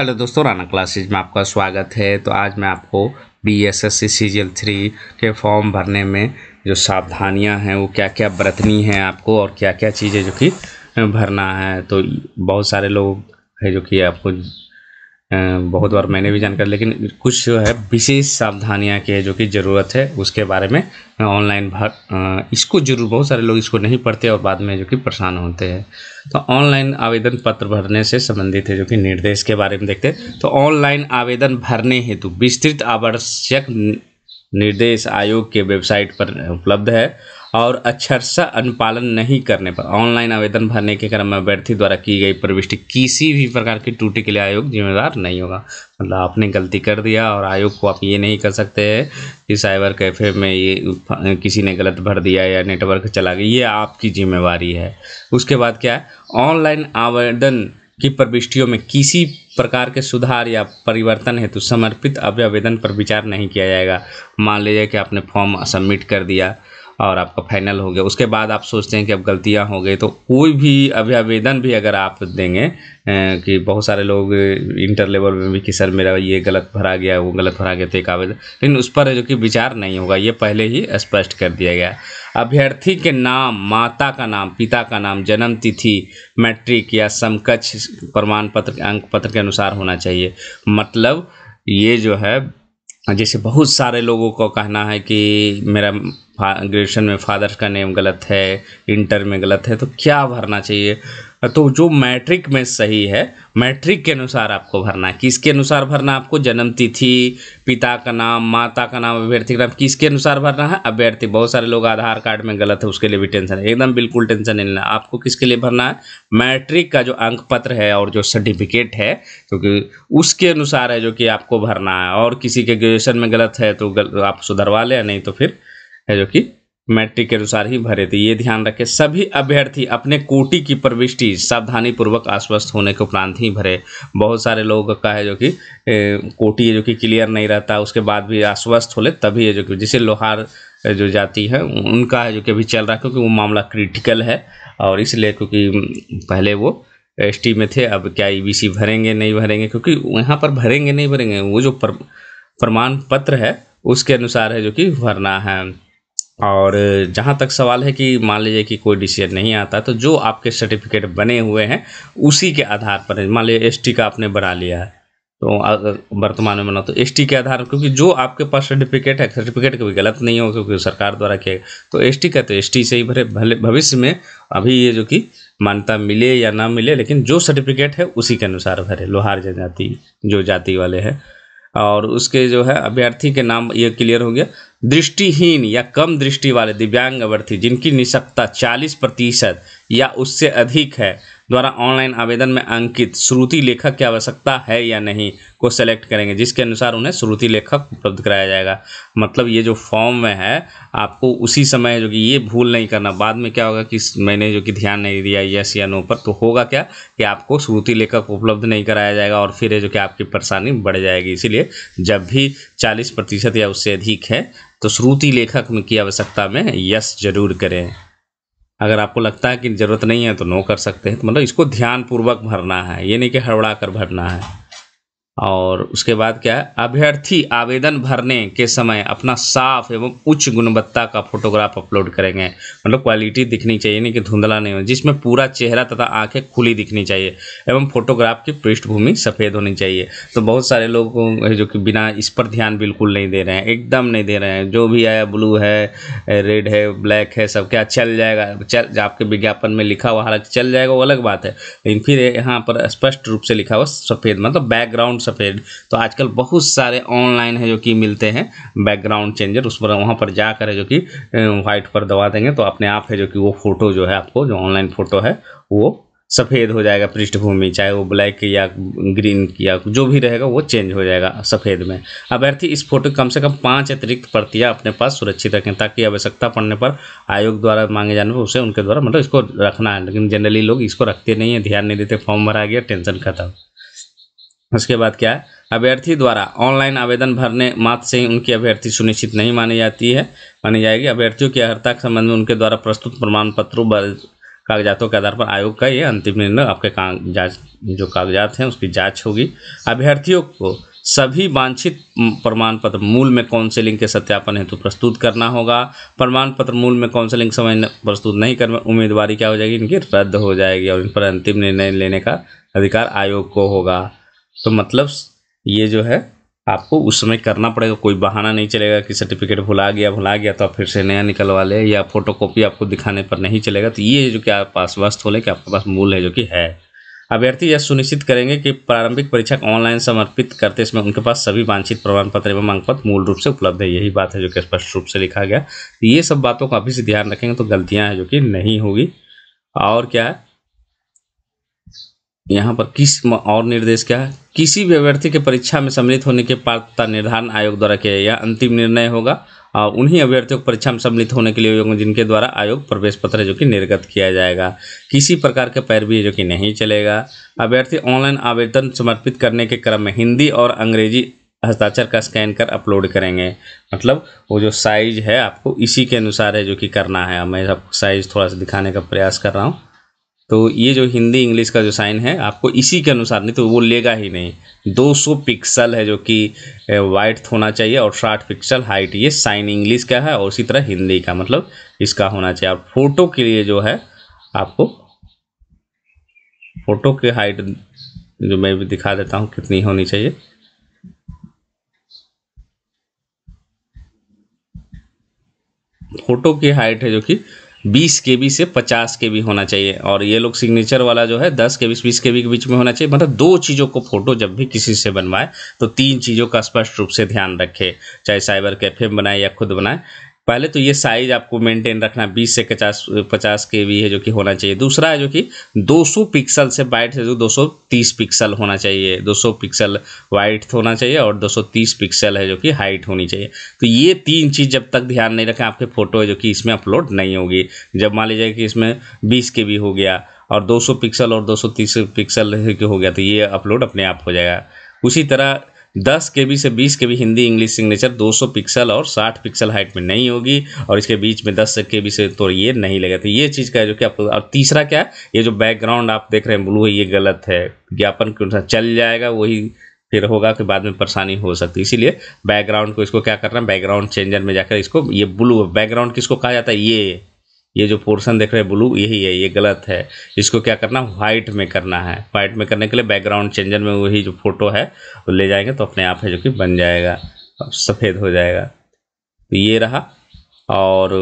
hello दोस्तों Rana classes में आपका स्वागत है तो आज मैं आपको B S S C C G L three के फॉर्म भरने में जो सावधानियां हैं वो क्या क्या बरतनी है आपको और क्या क्या चीज़ें जो कि भरना है तो बहुत सारे लोग है जो कि आपको बहुत बार मैंने भी जानकारी लेकिन कुछ जो है विशेष सावधानियाँ की है जो कि ज़रूरत है उसके बारे में ऑनलाइन भर इसको जरूर बहुत सारे लोग इसको नहीं पढ़ते और बाद में जो कि परेशान होते हैं तो ऑनलाइन आवेदन पत्र भरने से संबंधित है जो कि निर्देश के बारे में देखते हैं तो ऑनलाइन आवेदन भरने हेतु विस्तृत आवश्यक निर्देश आयोग के वेबसाइट पर उपलब्ध है और अक्षरशा अनुपालन नहीं करने पर ऑनलाइन आवेदन भरने के क्रम में अभ्यर्थी द्वारा की गई प्रविष्टि किसी भी प्रकार की त्रुटि के लिए आयोग जिम्मेदार नहीं होगा मतलब आपने गलती कर दिया और आयोग को आप ये नहीं कर सकते कि साइबर कैफ़े में ये किसी ने गलत भर दिया या नेटवर्क चला गया ये आपकी जिम्मेवारी है उसके बाद क्या है ऑनलाइन आवेदन की प्रविष्टियों में किसी प्रकार के सुधार या परिवर्तन हेतु समर्पित आवेदन पर विचार नहीं किया जाएगा मान लीजिए कि आपने फॉर्म सबमिट कर दिया और आपका फाइनल हो गया उसके बाद आप सोचते हैं कि अब गलतियां हो गई तो कोई भी अभी आवेदन भी अगर आप देंगे कि बहुत सारे लोग इंटर लेवल में भी कि सर मेरा ये गलत भरा गया वो गलत भरा गया तो एक आवेदन लेकिन उस पर जो कि विचार नहीं होगा ये पहले ही स्पष्ट कर दिया गया अभ्यर्थी के नाम माता का नाम पिता का नाम जन्म तिथि मैट्रिक या समकक्ष प्रमाण पत्र अंक पत्र के अनुसार होना चाहिए मतलब ये जो है जैसे बहुत सारे लोगों को कहना है कि मेरा ग्रेजुएशन में फादर्स का नेम गलत है इंटर में गलत है तो क्या भरना चाहिए तो जो मैट्रिक में सही है मैट्रिक के अनुसार आपको भरना है किसके अनुसार भरना आपको जन्म तिथि पिता का नाम माता का नाम अभ्यर्थी का नाम किसके अनुसार भरना है अभ्यर्थी बहुत सारे लोग आधार कार्ड में गलत है उसके लिए भी टेंशन है एकदम बिल्कुल टेंशन नहीं लेना आपको किसके लिए भरना है मैट्रिक का जो अंक पत्र है और जो सर्टिफिकेट है क्योंकि तो उसके अनुसार है जो कि आपको भरना है और किसी के ग्रेजुएशन में गलत है तो गल, आप सुधरवा लें नहीं तो फिर है जो कि मैट्रिक के अनुसार ही भरे थे ये ध्यान रखें सभी अभ्यर्थी अपने कोटि की प्रविष्टि सावधानी पूर्वक आश्वस्त होने के उपरांत ही भरे बहुत सारे लोग का है जो कि कोटि है जो कि क्लियर नहीं रहता उसके बाद भी आश्वस्त हो ले तभी है जो कि जिसे लोहार जो जाती है उनका है जो कि अभी चल रहा है क्योंकि वो मामला क्रिटिकल है और इसलिए क्योंकि पहले वो एस में थे अब क्या ई e भरेंगे नहीं भरेंगे क्योंकि यहाँ पर भरेंगे नहीं भरेंगे वो जो प्रमाण पत्र है उसके अनुसार है जो कि भरना है और जहाँ तक सवाल है कि मान लीजिए कि कोई डिसीजन नहीं आता तो जो आपके सर्टिफिकेट बने हुए हैं उसी के आधार पर मान लीजिए एस का आपने बना लिया है तो अगर वर्तमान में बना तो एस के आधार क्योंकि जो आपके पास सर्टिफिकेट है सर्टिफिकेट कभी गलत नहीं हो क्योंकि सरकार द्वारा किया तो एस का तो एस से ही भरे भले भविष्य में अभी ये जो कि मान्यता मिले या ना मिले लेकिन जो सर्टिफिकेट है उसी के अनुसार भरे लोहार जनजाति जो जाति वाले हैं और उसके जो है अभ्यर्थी के नाम ये क्लियर हो गया दृष्टिहीन या कम दृष्टि वाले दिव्यांग अभ्यर्थी जिनकी निशक्ता 40 प्रतिशत या उससे अधिक है द्वारा ऑनलाइन आवेदन में अंकित श्रुति लेखक की आवश्यकता है या नहीं को सेलेक्ट करेंगे जिसके अनुसार उन्हें श्रुति लेखक उपलब्ध कराया जाएगा मतलब ये जो फॉर्म में है आपको उसी समय जो कि ये भूल नहीं करना बाद में क्या होगा कि मैंने जो कि ध्यान नहीं दिया यस या नो पर तो होगा क्या कि आपको श्रुति लेखक उपलब्ध नहीं कराया जाएगा और फिर जो कि आपकी परेशानी बढ़ जाएगी इसीलिए जब भी चालीस प्रतिशत या उससे अधिक है तो श्रुति लेखक की आवश्यकता में यस जरूर करें अगर आपको लगता है कि ज़रूरत नहीं है तो नो कर सकते हैं तो मतलब इसको ध्यानपूर्वक भरना है ये नहीं कि हड़बड़ा कर भरना है और उसके बाद क्या है अभ्यर्थी आवेदन भरने के समय अपना साफ एवं उच्च गुणवत्ता का फोटोग्राफ अपलोड करेंगे मतलब क्वालिटी दिखनी चाहिए नहीं कि धुंधला नहीं हो जिसमें पूरा चेहरा तथा आंखें खुली दिखनी चाहिए एवं फोटोग्राफ की पृष्ठभूमि सफ़ेद होनी चाहिए तो बहुत सारे लोग है जो कि बिना इस पर ध्यान बिल्कुल नहीं दे रहे हैं एकदम नहीं दे रहे हैं जो भी आया ब्लू है रेड है ब्लैक है सब क्या चल जाएगा चल आपके विज्ञापन में लिखा हुआ हालांकि चल जाएगा वो अलग बात है लेकिन फिर यहाँ पर स्पष्ट रूप से लिखा हुआ सफ़ेद मतलब बैकग्राउंड सफ़ेद तो आजकल बहुत सारे ऑनलाइन है जो कि मिलते हैं बैकग्राउंड चेंजर उस पर वहाँ पर जाकर है जो कि वाइट पर दबा देंगे तो अपने आप है जो कि वो फ़ोटो जो है आपको जो ऑनलाइन फ़ोटो है वो सफ़ेद हो जाएगा पृष्ठभूमि चाहे वो ब्लैक या ग्रीन या जो भी रहेगा वो चेंज हो जाएगा सफ़ेद में अभ्यर्थी इस फोटो कम से कम पाँच अतिरिक्त प्रतियां अपने पास सुरक्षित रखें ताकि आवश्यकता पड़ने पर आयोग द्वारा मांगे जाने पर उसे उनके द्वारा मतलब इसको रखना है लेकिन जनरली लोग इसको रखते नहीं है ध्यान नहीं देते फॉर्म भरा गया टेंशन खत्म उसके बाद क्या है अभ्यर्थी द्वारा ऑनलाइन आवेदन भरने मात्र से ही उनकी अभ्यर्थी सुनिश्चित नहीं मानी जाती है मानी जाएगी अभ्यर्थियों की अर्हता के संबंध में उनके द्वारा प्रस्तुत प्रमाण पत्रों कागजातों के आधार पर आयोग का ये अंतिम निर्णय आपके कागजात जो कागजात हैं उसकी जांच होगी अभ्यर्थियों को सभी वांछित प्रमाण पत्र मूल में काउंसिलिंग के सत्यापन हेतु प्रस्तुत करना होगा प्रमाण पत्र मूल में काउंसिलिंग समय प्रस्तुत नहीं कर उम्मीदवारी क्या हो जाएगी इनकी रद्द हो जाएगी और इन पर अंतिम निर्णय लेने का अधिकार आयोग को होगा तो मतलब ये जो है आपको उस समय करना पड़ेगा कोई बहाना नहीं चलेगा कि सर्टिफिकेट भुला गया भुला गया तो आप फिर से नया निकलवा ले या फोटो कॉपी आपको दिखाने पर नहीं चलेगा तो ये जो कि आप पास हो ले कि आपके पास मूल है जो कि है अभ्यर्थी यह सुनिश्चित करेंगे कि प्रारंभिक परीक्षा ऑनलाइन समर्पित करते समय उनके पास सभी वांछित प्रमाण पत्र एवं अंक पत्र मूल रूप से उपलब्ध है यही बात है जो कि स्पष्ट रूप से लिखा गया तो ये सब बातों का अभी से ध्यान रखेंगे तो गलतियाँ हैं जो कि नहीं होगी और क्या है यहाँ पर किस और निर्देश क्या है किसी भी अभ्यर्थी के परीक्षा में सम्मिलित होने के पात्रता निर्धारण आयोग द्वारा किया यह अंतिम निर्णय होगा और उन्हीं अभ्यर्थियों को परीक्षा में सम्मिलित होने के लिए जिनके द्वारा आयोग प्रवेश पत्र जो कि निर्गत किया जाएगा किसी प्रकार के पैरवी जो कि नहीं चलेगा अभ्यर्थी ऑनलाइन आवेदन समर्पित करने के क्रम में हिंदी और अंग्रेजी हस्ताक्षर का स्कैन कर अपलोड करेंगे मतलब वो जो साइज है आपको इसी के अनुसार है जो कि करना है मैं आपको साइज थोड़ा सा दिखाने का प्रयास कर रहा हूँ तो ये जो हिंदी इंग्लिश का जो साइन है आपको इसी के अनुसार नहीं तो वो लेगा ही नहीं 200 पिक्सल है जो कि वाइट होना चाहिए और 60 पिक्सल हाइट ये साइन इंग्लिश का है और इसी तरह हिंदी का मतलब इसका होना चाहिए और फोटो के लिए जो है आपको फोटो की हाइट जो मैं भी दिखा देता हूँ कितनी होनी चाहिए फोटो की हाइट है जो कि बीस के बी से पचास के बी होना चाहिए और ये लोग सिग्नेचर वाला जो है दस के बीस बीस के बी के बीच में होना चाहिए मतलब दो चीज़ों को फोटो जब भी किसी से बनवाए तो तीन चीज़ों का स्पष्ट रूप से ध्यान रखे चाहे साइबर कैफे बनाए या खुद बनाए पहले तो ये साइज आपको मेंटेन रखना 20 से 50 पचास के वी है जो कि होना चाहिए दूसरा है जो कि 200 पिक्सल से वाइट से जो 230 पिक्सल होना चाहिए 200 पिक्सल वाइट होना चाहिए और 230 पिक्सल है जो कि हाइट होनी चाहिए तो ये तीन चीज़ जब तक ध्यान नहीं रखें आपके फ़ोटो है जो कि इसमें अपलोड नहीं होगी जब मान लीजिए कि इसमें बीस के हो गया और दो पिक्सल और 230 पिक्सल हो गया तो ये अपलोड अपने आप हो जाएगा उसी तरह दस के बी से बीस K B Hindi English signature 200 pixel और 60 पिक्सल हाइट में नहीं होगी और इसके बीच में दस के बी से तो ये नहीं लगे तो ये चीज़ का है जो कि आपको और तीसरा क्या है ये जो बैकग्राउंड आप देख रहे हैं ब्लू है ये गलत है ज्ञापन चल जाएगा वही फिर होगा कि बाद में परेशानी हो सकती है इसीलिए बैकग्राउंड को इसको क्या करना है बैकग्राउंड चेंजर में जाकर इसको ये ब्लू बैकग्राउंड किसको कहा जाता है ये ये जो पोर्शन देख रहे हैं ब्लू यही है ये गलत है इसको क्या करना वाइट में करना है वाइट में करने के लिए बैकग्राउंड चेंजर में वही जो फोटो है वो ले जाएंगे तो अपने आप है जो कि बन जाएगा सफ़ेद हो जाएगा तो ये रहा और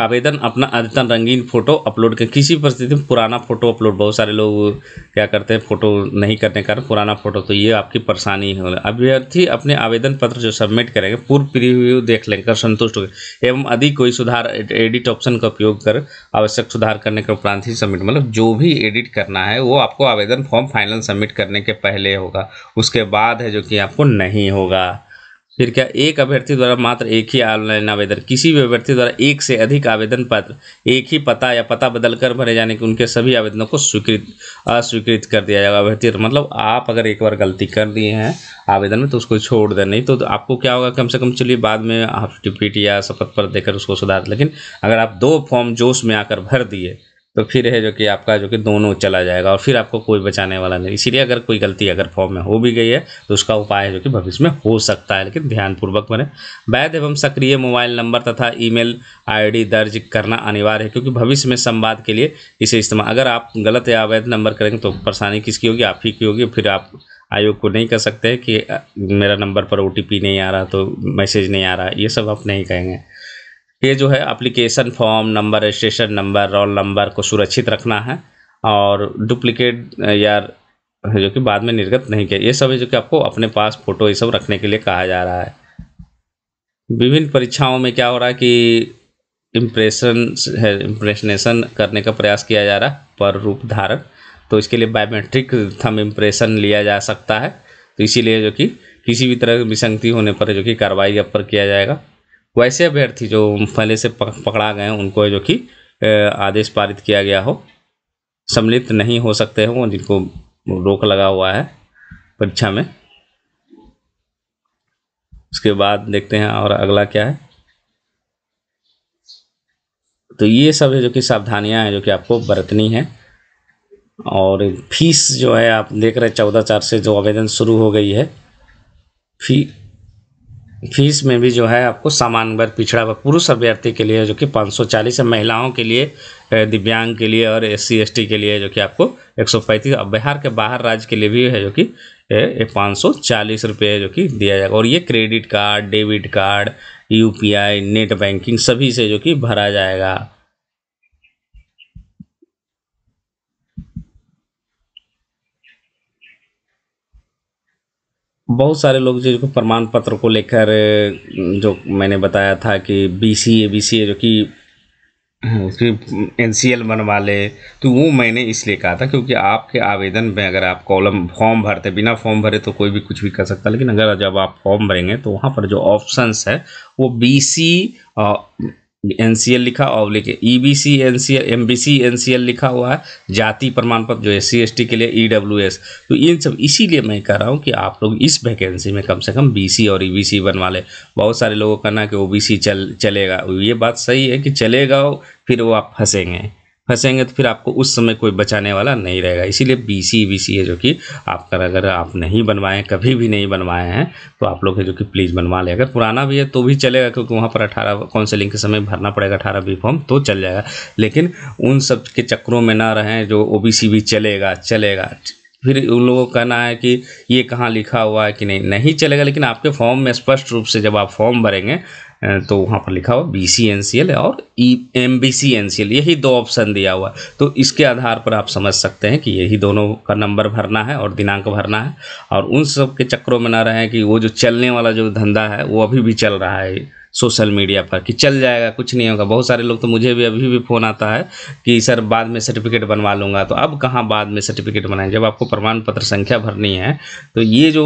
आवेदन अपना अद्यतन रंगीन फ़ोटो अपलोड कर किसी परिस्थिति में पुराना फ़ोटो अपलोड बहुत सारे लोग क्या करते हैं फ़ोटो नहीं करने का कारण पुराना फ़ोटो तो ये आपकी परेशानी हो अभ्यर्थी अपने आवेदन पत्र जो सबमिट करेंगे पूर्व प्रीव्यू देख लेंगे संतुष्ट हो एवं अधिक कोई सुधार एडिट ऑप्शन का उपयोग कर आवश्यक सुधार करने के उपरांत ही सबमिट मतलब जो भी एडिट करना है वो आपको आवेदन फॉर्म फाइनल सबमिट करने के पहले होगा उसके बाद है जो कि आपको नहीं होगा फिर क्या एक अभ्यर्थी द्वारा मात्र एक ही ऑनलाइन आवेदन किसी भी अभ्यर्थी द्वारा एक से अधिक आवेदन पत्र एक ही पता या पता बदल कर भरे जाने के उनके सभी आवेदनों को स्वीकृत अस्वीकृत कर दिया जाएगा अभ्यर्थी मतलब आप अगर एक बार गलती कर दिए हैं आवेदन में तो उसको छोड़ दें नहीं तो, तो आपको क्या होगा कम से कम चलिए बाद में आप टिपीट या शपथ पत्र देकर उसको सुधार लेकिन अगर आप दो फॉर्म जोश में आकर भर दिए तो फिर है जो कि आपका जो कि दोनों चला जाएगा और फिर आपको कोई बचाने वाला नहीं इसीलिए अगर कोई गलती अगर फॉर्म में हो भी गई है तो उसका उपाय है जो कि भविष्य में हो सकता है लेकिन ध्यानपूर्वक बने वैध एवं सक्रिय मोबाइल नंबर तथा ईमेल आईडी दर्ज करना अनिवार्य है क्योंकि भविष्य में संवाद के लिए इसे इस्तेमाल अगर आप गलत या अवैध नंबर करेंगे तो परेशानी किसकी होगी आप ही की होगी फिर आप आयोग को नहीं कह सकते कि मेरा नंबर पर ओ नहीं आ रहा तो मैसेज नहीं आ रहा ये सब आप नहीं कहेंगे ये जो है application form number registration number roll number को सुरक्षित रखना है और डुप्लीकेट या जो कि बाद में निर्गत नहीं किया ये सब जो कि आपको अपने पास फोटो ये सब रखने के लिए कहा जा रहा है विभिन्न परीक्षाओं में क्या हो रहा है कि इम्प्रेशन है इम्प्रेशनेशन करने का प्रयास किया जा रहा है पर रूप धारण तो इसके लिए बायोमेट्रिक थम इम्प्रेशन लिया जा सकता है तो इसीलिए जो कि किसी भी तरह की विसंगति होने पर जो कि कार्रवाई अपर पर किया जाएगा वैसे अभ्यर्थी जो पहले से पकड़ा गए हैं उनको जो कि आदेश पारित किया गया हो सम्मिलित नहीं हो सकते हो जिनको रोक लगा हुआ है परीक्षा में उसके बाद देखते हैं और अगला क्या है तो ये सब है जो कि सावधानियां हैं जो कि आपको बरतनी है और फीस जो है आप देख रहे हैं चौदह चार से जो आवेदन शुरू हो गई है फी फीस में भी जो है आपको सामान्य वर्ग पिछड़ा वर्ग पुरुष अभ्यर्थी के लिए जो कि 540 है महिलाओं के लिए दिव्यांग के लिए और एस सी के लिए जो कि आपको 135 और बिहार के बाहर राज्य के लिए भी है जो कि पाँच सौ चालीस रुपये जो कि दिया जाएगा और ये credit card debit card UPI net banking सभी से जो कि भरा जाएगा बहुत सारे लोग जो प्रमाण पत्र को लेकर जो मैंने बताया था कि B C A B C ए जो कि उसकी एन सी एल बनवा ले तो वो मैंने इसलिए कहा था क्योंकि आपके आवेदन में अगर आप कॉलम फॉर्म भरते बिना फॉर्म भरे तो कोई भी कुछ भी कर सकता लेकिन अगर जब आप फॉर्म भरेंगे तो वहाँ पर जो ऑप्शंस है वो B C N C L लिखा लिखे E B C N C L M B C N C L लिखा हुआ है जाति प्रमाण पत्र जो है सी एस टी के लिए ई डब्ल्यू एस तो इन सब इसीलिए मैं कह रहा हूँ कि आप लोग इस वैकेंसी में कम से कम बी सी और ई बी सी बनवा लें बहुत सारे लोगों का ना कि ओ बी सी चल चलेगा ये बात सही है कि चलेगा फिर वो आप फंसेंगे फंसेंगे तो फिर आपको उस समय कोई बचाने वाला नहीं रहेगा इसीलिए बी सी बी सी है जो कि आपका अगर आप नहीं बनवाए कभी भी नहीं बनवाए हैं तो आप लोग है जो कि प्लीज़ बनवा लें अगर पुराना भी है तो भी चलेगा क्योंकि वहाँ पर अठारह काउंसलिंग के समय भरना पड़ेगा अठारह बी फॉर्म तो चल जाएगा लेकिन उन सब के चक्करों में ना रहें जो ओ बी सी भी चलेगा चलेगा फिर उन लोगों का कहना है कि ये कहाँ लिखा हुआ है कि नहीं नहीं चलेगा लेकिन आपके फॉर्म में स्पष्ट रूप से जब आप फॉर्म भरेंगे तो वहाँ पर लिखा हुआ B C N C L और E M B C N C L यही दो ऑप्शन दिया हुआ है तो इसके आधार पर आप समझ सकते हैं कि यही दोनों का नंबर भरना है और दिनांक भरना है और उन सब के चक्रों में ना रहें कि वो जो चलने वाला जो धंधा है वो अभी भी चल रहा है सोशल मीडिया पर कि चल जाएगा कुछ नहीं होगा बहुत सारे लोग तो मुझे भी अभी भी फ़ोन आता है कि सर बाद में सर्टिफिकेट बनवा लूँगा तो अब कहाँ बाद में सर्टिफिकेट बनाएं जब आपको प्रमाण पत्र संख्या भरनी है तो ये जो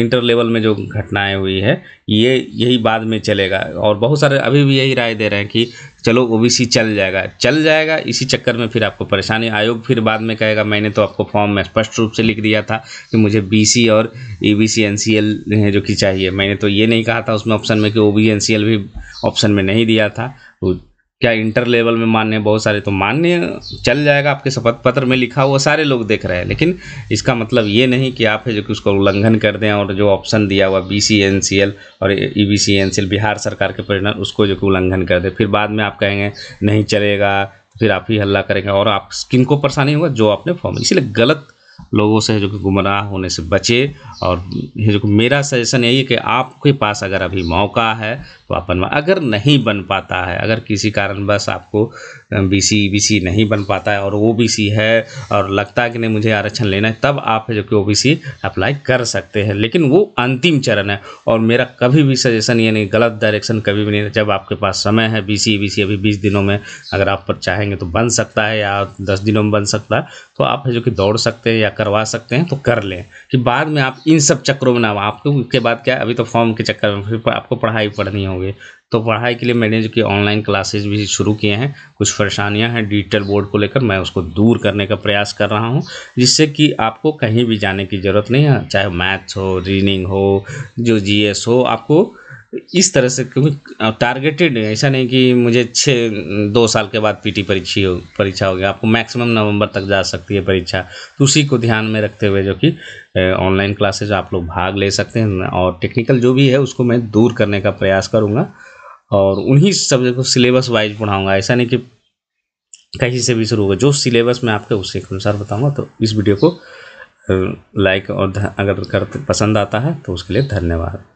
इंटर लेवल में जो घटनाएँ हुई है ये यही बाद में चलेगा और बहुत सारे अभी भी यही राय दे रहे हैं कि चलो ओबीसी चल जाएगा चल जाएगा इसी चक्कर में फिर आपको परेशानी आयोग फिर बाद में कहेगा मैंने तो आपको फॉर्म में स्पष्ट रूप से लिख दिया था कि मुझे बीसी और ईबीसी एनसीएल हैं जो कि चाहिए मैंने तो ये नहीं कहा था उसमें ऑप्शन में कि ओबी एनसीएल भी ऑप्शन में नहीं दिया था क्या इंटर लेवल में मान्य बहुत सारे तो मान्य चल जाएगा आपके शपथ पत्र में लिखा हुआ सारे लोग देख रहे हैं लेकिन इसका मतलब ये नहीं कि आप है जो कि उसका उल्लंघन कर दें और जो ऑप्शन दिया हुआ B C N C L और E B C N C L Bihar सरकार के परिणाम उसको जो कि उल्लंघन कर दें फिर बाद में आप कहेंगे नहीं चलेगा फिर आप ही हल्ला करेंगे और आप किन को परेशानी होगा जो आपने फॉर्म इसीलिए गलत लोगों से जो कि गुमराह होने से बचे और जो कि मेरा सजेशन यही है कि आपके पास अगर अभी मौका है तो आप बनवा अगर नहीं बन पाता है अगर किसी कारण बस आपको बीसी बीसी नहीं बन पाता है और ओबीसी है और लगता है कि नहीं मुझे आरक्षण लेना है तब आप जो कि सी अप्लाई कर सकते हैं लेकिन वो अंतिम चरण है और मेरा कभी भी सजेशन ये नहीं गलत डायरेक्शन कभी भी नहीं जब आपके पास समय है बी सी अभी बीस दिनों में अगर आप चाहेंगे तो बन सकता है या दस दिनों में बन सकता है तो आप जो कि दौड़ सकते हैं या करवा सकते हैं तो कर लें कि बाद में आप इन सब चक्रों में ना आपको उसके बाद क्या अभी तो फॉर्म के चक्कर में फिर आपको पढ़ाई पढ़नी होगी तो पढ़ाई के लिए मैंने जो कि ऑनलाइन क्लासेज भी शुरू किए हैं कुछ परेशानियां हैं डिजिटल बोर्ड को लेकर मैं उसको दूर करने का प्रयास कर रहा हूं जिससे कि आपको कहीं भी जाने की ज़रूरत नहीं है चाहे मैथ्स हो रीडिंग हो जो जीएस हो आपको इस तरह से क्योंकि टारगेटेड है ऐसा नहीं कि मुझे छः दो साल के बाद पीटी परीक्षा हो परीक्षा होगी आपको मैक्सिमम नवंबर तक जा सकती है परीक्षा तो उसी को ध्यान में रखते हुए जो कि ऑनलाइन क्लासेज आप लोग भाग ले सकते हैं और टेक्निकल जो भी है उसको मैं दूर करने का प्रयास करूँगा और उन्हीं सब्जेक्ट को सिलेबस वाइज पढ़ाऊँगा ऐसा नहीं कि कहीं से भी शुरू होगा जो सिलेबस मैं आपके उसी के अनुसार बताऊँगा तो इस वीडियो को लाइक और अगर कर पसंद आता है तो उसके लिए धन्यवाद